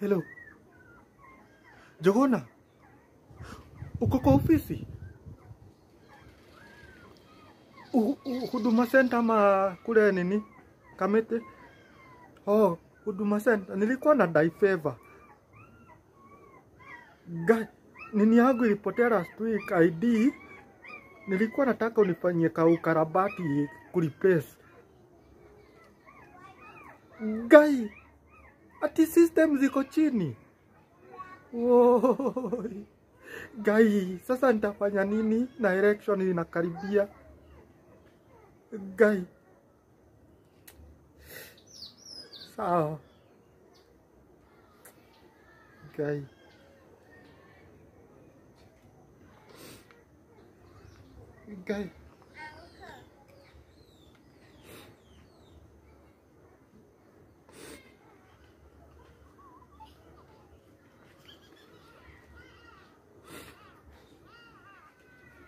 Hello. Jogona. Uko kwa ofisi? Huduma Center ma kule nini? Kamete? Oh, Huduma Center. Nilikuwa na dai favor. Ga Nini yangu ilipotea last week ID. Nilikuwa nataka unifanyie ka ukarabati ku replace. Gai ati system ziko chini. Woi. Gai, sasa nitafanya nini na election inakaribia? Gai. Sawa. Gai. Gai.